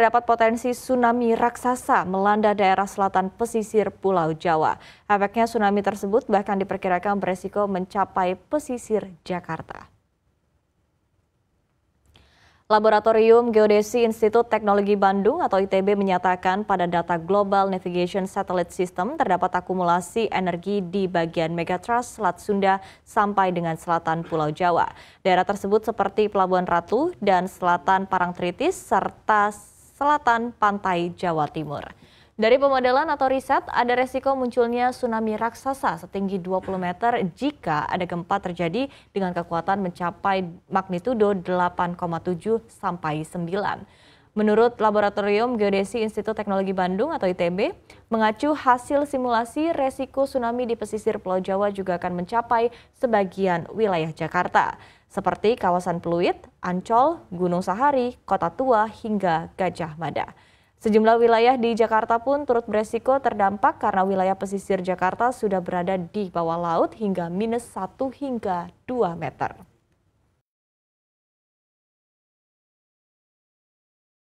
terdapat potensi tsunami raksasa melanda daerah selatan pesisir Pulau Jawa. Efeknya tsunami tersebut bahkan diperkirakan beresiko mencapai pesisir Jakarta. Laboratorium Geodesi Institut Teknologi Bandung atau ITB menyatakan pada data Global Navigation Satellite System terdapat akumulasi energi di bagian megatrust Selat Sunda sampai dengan selatan Pulau Jawa. Daerah tersebut seperti Pelabuhan Ratu dan selatan Parangtritis serta Selatan, Pantai Jawa Timur. Dari pemodelan atau riset, ada resiko munculnya tsunami raksasa setinggi 20 meter jika ada gempa terjadi dengan kekuatan mencapai magnitudo 8,7 sampai 9. Menurut Laboratorium Geodesi Institut Teknologi Bandung atau ITB, mengacu hasil simulasi resiko tsunami di pesisir Pulau Jawa juga akan mencapai sebagian wilayah Jakarta, seperti kawasan Pluit, Ancol, Gunung Sahari, Kota Tua, hingga Gajah Mada. Sejumlah wilayah di Jakarta pun turut beresiko terdampak karena wilayah pesisir Jakarta sudah berada di bawah laut hingga minus 1 hingga 2 meter.